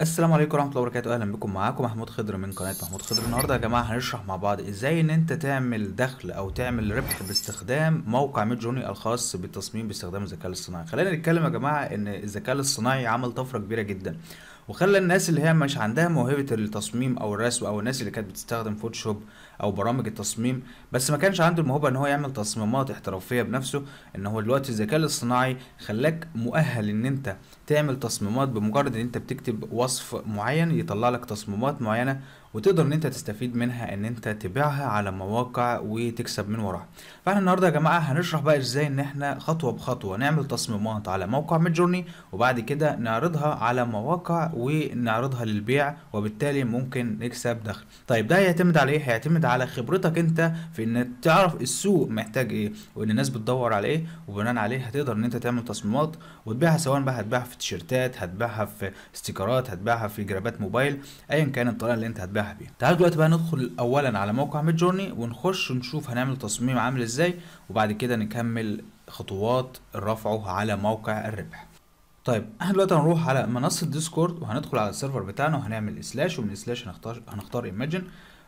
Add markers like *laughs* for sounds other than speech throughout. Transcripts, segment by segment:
السلام عليكم ورحمه الله وبركاته اهلا بكم معاكم محمود خضر من قناه محمود خضر النهارده يا جماعه هنشرح مع بعض ازاي ان انت تعمل دخل او تعمل ربح باستخدام موقع ميد جورني الخاص بالتصميم باستخدام الذكاء الاصطناعي خلينا نتكلم يا جماعه ان الذكاء الاصطناعي عمل طفره كبيره جدا وخلى الناس اللي هي مش عندها موهبه التصميم او الرسم او الناس اللي كانت بتستخدم فوتوشوب او برامج التصميم بس ما كانش عنده الموهبه ان هو يعمل تصميمات احترافيه بنفسه ان هو دلوقتي الذكاء الاصطناعي خلاك مؤهل ان انت تعمل تصميمات بمجرد ان انت بتكتب وصف معين يطلع لك تصميمات معينه وتقدر ان انت تستفيد منها ان انت تبيعها على مواقع وتكسب من وراها فاحنا النهارده يا جماعه هنشرح بقى ازاي ان احنا خطوه بخطوه نعمل تصميمات على موقع ميدجورني وبعد كده نعرضها على مواقع ونعرضها للبيع وبالتالي ممكن نكسب دخل طيب ده هيعتمد على ايه هيعتمد على خبرتك انت في انك تعرف السوق محتاج ايه وان الناس بتدور على ايه وبناء عليه هتقدر ان انت تعمل تصميمات وتبيعها سواء بقى هتبيعها في تيشرتات هتبيعها في استيكرات هتبيعها في جرابات موبايل ايا كان الطريقه اللي انت هتبيعها صاحبي تعالوا دلوقتي بقى ندخل اولا على موقع ميد جورني ونخش ونشوف هنعمل تصميم عامل ازاي وبعد كده نكمل خطوات رفعه على موقع الربح طيب احنا دلوقتي هنروح على منصه ديسكورد وهندخل على السيرفر بتاعنا وهنعمل سلاش ومن سلاش هنختار هنختار ايماجن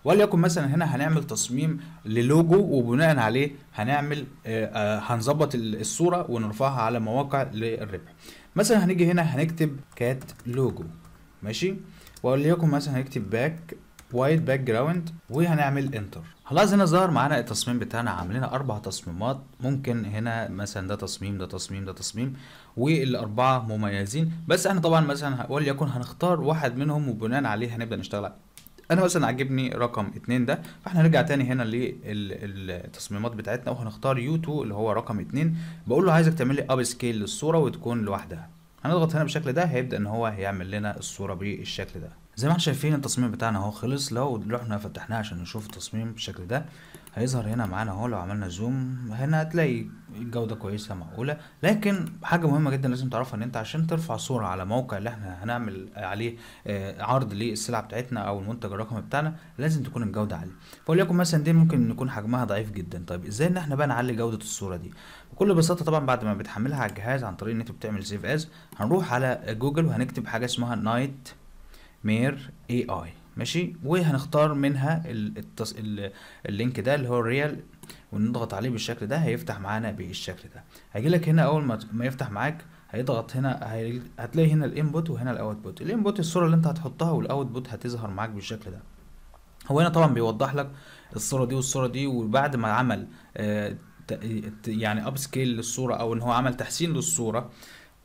وليكن مثلا هنا هنعمل تصميم للوجو وبناء عليه هنعمل آه، آه، هنظبط الصوره ونرفعها على مواقع للربح مثلا هنيجي هنا هنكتب كات لوجو ماشي وليكن مثلا هنكتب باك وايت باك جراوند وهنعمل انتر خلاص هنا ظهر معانا التصميم بتاعنا عاملين اربع تصميمات ممكن هنا مثلا ده تصميم ده تصميم ده تصميم والاربعه مميزين بس احنا طبعا مثلا وليكن هنختار واحد منهم وبناء عليه هنبدا نشتغل انا مثلا عاجبني رقم اتنين ده فاحنا هنرجع تاني هنا للتصميمات بتاعتنا وهنختار يو 2 اللي هو رقم اتنين بقول له عايزك تعمل لي اب سكيل للصوره وتكون لوحدها هنضغط هنا بالشكل ده هيبدا ان هو هيعمل لنا الصوره بالشكل ده زي ما احنا شايفين التصميم بتاعنا اهو خلص لو رحنا فتحناه عشان نشوف التصميم بالشكل ده هيظهر هنا معانا اهو لو عملنا زوم هنا هتلاقي الجودة كويسة معقولة لكن حاجة مهمة جدا لازم تعرفها ان انت عشان ترفع صورة على موقع اللي احنا هنعمل عليه آه، عرض للسلعة بتاعتنا او المنتج الرقمي بتاعنا لازم تكون الجودة عالية فوليكن مثلا دي ممكن نكون حجمها ضعيف جدا طيب ازاي ان احنا بقى نعلي جودة الصورة دي بكل بساطة طبعا بعد ما بتحملها على الجهاز عن طريق ان انت بتعمل سيف از هنروح على جوجل وهنكتب حاجة اسمها نايت مير اي اي ماشي وهنختار منها التص... اللينك ده اللي هو الريال ونضغط عليه بالشكل ده هيفتح معانا بالشكل ده هيجي لك هنا اول ما, ما يفتح معاك هيضغط هنا هي... هتلاقي هنا الانبوت وهنا الاوتبوت الانبوت الصوره اللي انت هتحطها والاوتبوت هتظهر معاك بالشكل ده هو هنا طبعا بيوضح لك الصوره دي والصوره دي وبعد ما عمل آه يعني اب سكيل للصوره او ان هو عمل تحسين للصوره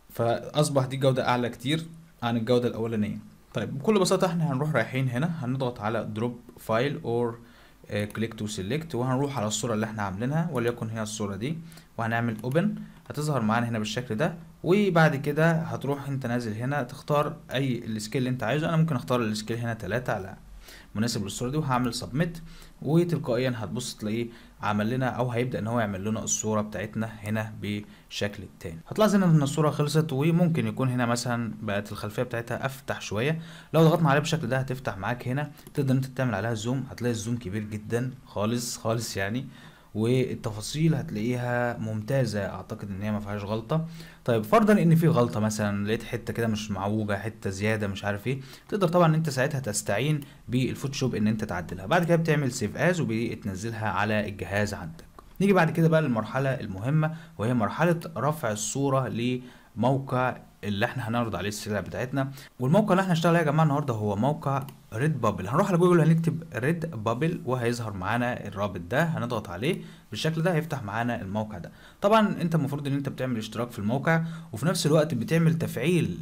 فاصبح دي جوده اعلى كتير عن الجوده الاولانيه طيب بكل بساطة احنا هنروح رايحين هنا هنضغط على drop file or آه، click to select وهنروح على الصورة اللي احنا عاملينها وليكن هي الصورة دي وهنعمل open هتظهر معانا هنا بالشكل ده وبعد كده هتروح انت نازل هنا تختار اي السكيل اللي انت عايزه انا ممكن اختار السكيل هنا 3 على مناسب للصورة دي وهعمل submit وتلقائيا هتبص تلاقيه عمل لنا او هيبدا ان هو يعمل لنا الصوره بتاعتنا هنا بشكل تاني هتلاحظ هنا ان الصوره خلصت وممكن يكون هنا مثلا بقت الخلفيه بتاعتها افتح شويه لو ضغطنا عليها بالشكل ده هتفتح معاك هنا تقدر انت تعمل عليها زوم هتلاقي الزوم كبير جدا خالص خالص يعني والتفاصيل هتلاقيها ممتازه اعتقد ان هي ما فيهاش غلطه طيب فرضا ان في غلطه مثلا لقيت حته كده مش معوجه حته زياده مش عارف ايه تقدر طبعا انت ساعتها تستعين بالفوتوشوب ان انت تعدلها بعد كده بتعمل سيف از وبتنزلها على الجهاز عندك نيجي بعد كده بقى للمرحله المهمه وهي مرحله رفع الصوره لموقع اللي احنا هنعرض عليه السلع بتاعتنا والموقع اللي احنا هنشتغل عليه يا جماعه النهارده هو موقع ريد بابل هنروح على جوجل هنكتب ريد بابل وهيظهر معانا الرابط ده هنضغط عليه بالشكل ده هيفتح معانا الموقع ده طبعا انت المفروض ان انت بتعمل اشتراك في الموقع وفي نفس الوقت بتعمل تفعيل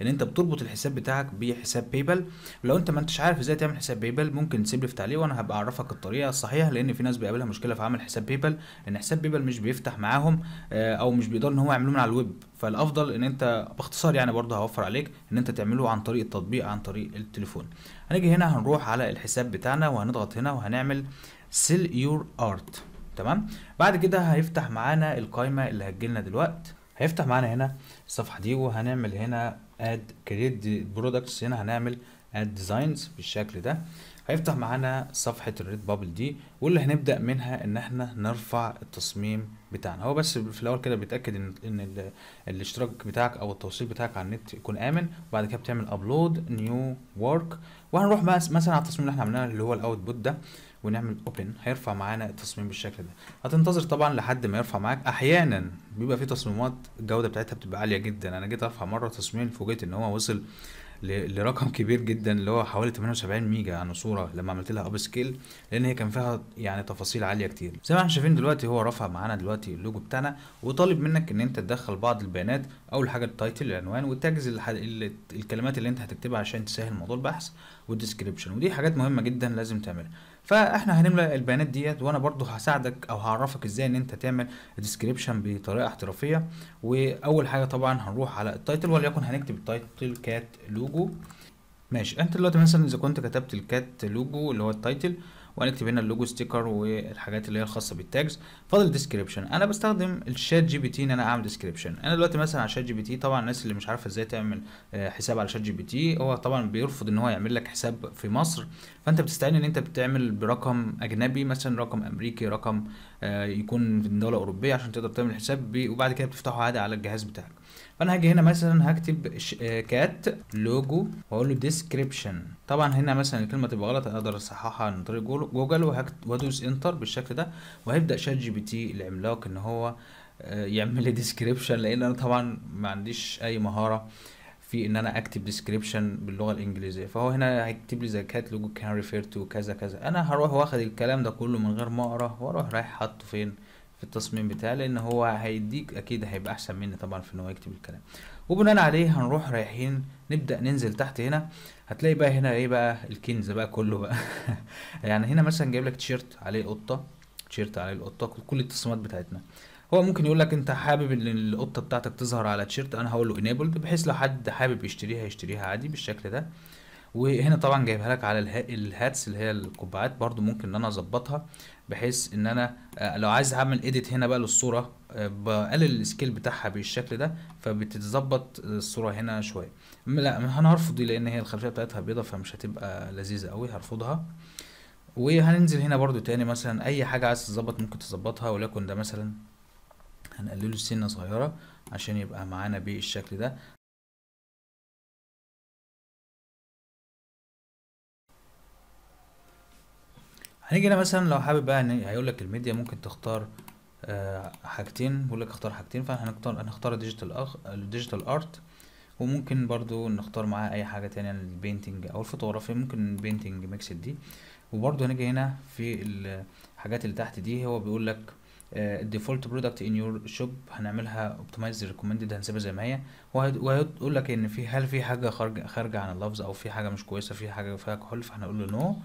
لان انت بتربط الحساب بتاعك بحساب بيبل لو انت ما انتش عارف ازاي تعمل حساب بيبل ممكن تسيب لي في تعليق وانا هبقى اعرفك الطريقه الصحيحه لان في ناس بيقابلها مشكله في عمل حساب بيبل ان حساب بيبل مش بيفتح معاهم آه، او مش بيقدروا ان هو يعملوه من على الويب فالافضل ان انت باختصار يعني برضه هوفر عليك ان انت تعمله عن طريق التطبيق عن طريق التليفون هنيجي هنا هنروح على الحساب بتاعنا وهنضغط هنا وهنعمل سيل يور ارت تمام بعد كده هيفتح معانا القائمه اللي هتجيلنا دلوقتي هيفتح معانا هنا الصفحه دي وهنعمل هنا اد كريد برودكتس هنا هنعمل اد ديزاينز بالشكل ده هيفتح معانا صفحة الريد بابل دي واللي هنبدأ منها ان احنا نرفع التصميم بتاعنا هو بس في الاول كده بيتاكد ان ان الاشتراك بتاعك او التوصيل بتاعك على النت يكون امن وبعد كده بتعمل ابلود نيو ورك وهنروح مثلا على التصميم اللي احنا عملناه اللي هو الاوتبوت ده ونعمل اوبن هيرفع معانا التصميم بالشكل ده هتنتظر طبعا لحد ما يرفع معاك احيانا بيبقى في تصميمات الجوده بتاعتها بتبقى عاليه جدا انا جيت ارفع مره تصميم فوجئت ان هو وصل لرقم كبير جدا اللي هو حوالي 78 ميجا عن صوره لما عملت لها اب سكيل لان هي كان فيها يعني تفاصيل عاليه كتير زي ما احنا شايفين دلوقتي هو رفع معانا دلوقتي اللوجو بتاعنا وطالب منك ان انت تدخل بعض البيانات اول حاجه التايتل العنوان والتاجز الكلمات اللي انت هتكتبها عشان تسهل موضوع البحث والديسكريبشن ودي حاجات مهمه جدا لازم تعملها فاحنا هنملى البيانات ديت وانا برضو هساعدك او هعرفك ازاي ان انت تعمل ديسكريبشن بطريقه احترافيه واول حاجه طبعا هنروح على التايتل وليكن هنكتب التايتل كات لوجو ماشي انت دلوقتي مثلا اذا كنت كتبت الكات لوجو اللي هو التايتل وهنكتب هنا اللوجو ستيكر والحاجات اللي هي الخاصه بالتاجز فاضل ديسكريبشن انا بستخدم الشات جي بي تي ان انا اعمل ديسكريبشن انا دلوقتي مثلا على شات جي بي تي طبعا الناس اللي مش عارفه ازاي تعمل آه، حساب على شات جي بي تي هو طبعا بيرفض ان هو يعمل لك حساب في مصر فانت بتستعين ان انت بتعمل برقم اجنبي مثلا رقم امريكي رقم آه، يكون من دوله اوروبيه عشان تقدر تعمل حساب وبعد كده بتفتحه عادي على الجهاز بتاعك فانا هاجي هنا مثلا هكتب كات آه، لوجو واقول له ديسكريبشن طبعا هنا مثلا الكلمه تبقى غلط اقدر اصححها عن طريق جوجل وادوس انتر بالشكل ده وهيبدا شات جي بي تي العملاق ان هو آه، يعمل لي ديسكريبشن لان انا طبعا ما عنديش اي مهاره في ان انا اكتب ديسكريبشن باللغه الانجليزيه فهو هنا هيكتب لي كات لوجو كان ريفير تو كذا كذا انا هروح واخد الكلام ده كله من غير ما اقرا واروح رايح حاطه فين في التصميم بتاعي لان هو هيديك اكيد هيبقى احسن مني طبعا في ان هو يكتب الكلام وبناء عليه هنروح رايحين نبدا ننزل تحت هنا هتلاقي بقى هنا ايه بقى الكنز بقى كله بقى *laughs* يعني هنا مثلا جايب لك تيشرت عليه قطه تيشرت عليه القطه كل التصميمات بتاعتنا هو ممكن يقول لك انت حابب ان القطه بتاعتك تظهر على تيشرت انا هقول له انيبلد بحيث لو حد حابب يشتريها يشتريها عادي بالشكل ده وهنا طبعا جايبها لك على الهاتس اللي هي القبعات برضو ممكن ان انا اظبطها بحيث ان انا آه، لو عايز اعمل اديت هنا بقى للصوره آه، بقلل السكيل بتاعها بالشكل ده فبتتظبط الصوره هنا شويه لا انا هرفض دي لان هي الخلفيه بتاعتها بيضه فمش هتبقى لذيذه قوي هرفضها وهننزل هنا برضو تاني مثلا اي حاجه عايز تظبط ممكن تظبطها ولكن ده مثلا هنقلله سنه صغيره عشان يبقى معانا بالشكل ده هنيجي هنا مثلا لو حابب بقى هيقول لك الميديا ممكن تختار آه، حاجتين بيقول لك اختار حاجتين فهنختار هنختار الديجيتال أخ... الديجيتال ارت وممكن برضو نختار معاه اي حاجه تانية البينتنج او الفوتوغرافي ممكن البينتنج ميكس دي وبرضو هنيجي هنا في الحاجات اللي تحت دي هو بيقول لك آه، الديفولت برودكت ان يور شوب هنعملها اوبتمايز ريكومندد هنسيبها زي ما هي وهيقول لك ان في هل في حاجه خارجه خارجه عن اللفظ او في حاجه مش كويسه في حاجه فيها كحول فهنقول له نو no.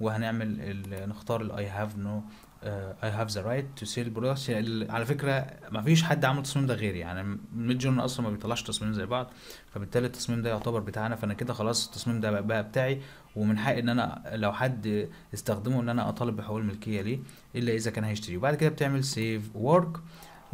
وهنعمل نختار الاي هاف نو اي هاف ذا رايت تو سيل برودكتس على فكره ما فيش حد عمل التصميم ده غيري يعني ميد جورن اصلا ما بيطلعش تصميم زي بعض فبالتالي التصميم ده يعتبر بتاعنا فانا كده خلاص التصميم ده بقى بتاعي ومن حقي ان انا لو حد استخدمه ان انا اطالب بحقوق الملكيه ليه الا اذا كان هيشتريه وبعد كده بتعمل سيف ورك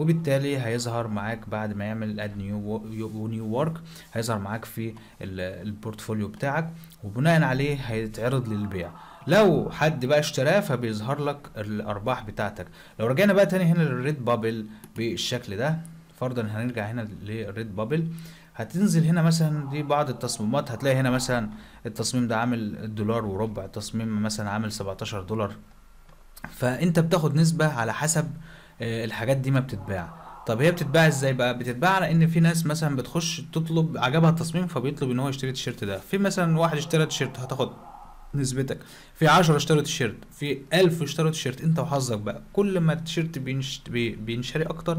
وبالتالي هيظهر معاك بعد ما يعمل اد نيو وورك ورك هيظهر معاك في البورتفوليو بتاعك وبناء عليه هيتعرض للبيع لو حد بقى اشتراه فبيظهر لك الارباح بتاعتك لو رجعنا بقى تاني هنا للريد بابل بالشكل ده فرضا هنرجع هنا للريد بابل هتنزل هنا مثلا دي بعض التصميمات هتلاقي هنا مثلا التصميم ده عامل دولار وربع التصميم مثلا عامل 17 دولار فانت بتاخد نسبة على حسب آه، الحاجات دي ما بتتباع طب هي بتتباع ازاي بقى بتتباع على ان في ناس مثلا بتخش تطلب عجبها التصميم فبيطلب ان هو يشتري التيشيرت ده في مثلا واحد اشترى تيشيرت هتاخد نسبتك في 10 اشتروا تيشيرت في 1000 اشتروا تيشيرت انت وحظك بقى كل ما التيشيرت بينش... بينشري اكتر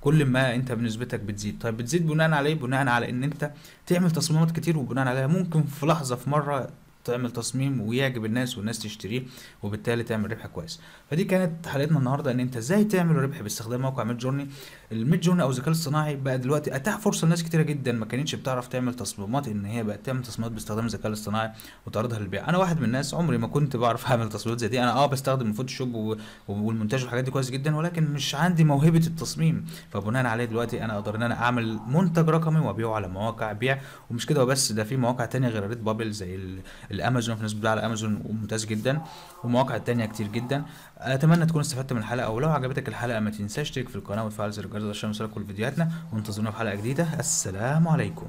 كل ما انت بنسبتك بتزيد طيب بتزيد بناء على ايه بناء على ان انت تعمل تصميمات كتير وبناء عليها ممكن في لحظه في مره تعمل تصميم ويعجب الناس والناس تشتريه وبالتالي تعمل ربح كويس فدي كانت حلقتنا النهارده ان انت ازاي تعمل ربح باستخدام موقع ميد جورني الميد جورني او الذكاء الاصطناعي بقى دلوقتي اتاح فرصه لناس كتيره جدا ما كانتش بتعرف تعمل تصميمات ان هي بقت تعمل تصميمات باستخدام الذكاء الاصطناعي وتعرضها للبيع انا واحد من الناس عمري ما كنت بعرف *laughs* اعمل تصميمات زي دي انا اه بستخدم الفوتوشوب والمونتاج والحاجات دي كويس جدا ولكن مش عندي موهبه التصميم فبناء عليه دلوقتي انا اقدر ان انا اعمل منتج رقمي وابيعه على مواقع بيع ومش كده وبس ده في مواقع تانية غير ريد بابل زي الامازون في ناس بتبيع على امازون وممتاز جدا ومواقع التانية كتير جدا اتمنى تكون استفدت من الحلقه ولو عجبتك الحلقه ما تنساش تشترك في القناه وتفعل زر الجرس عشان يوصلك كل فيديوهاتنا وانتظرونا في حلقه جديده السلام عليكم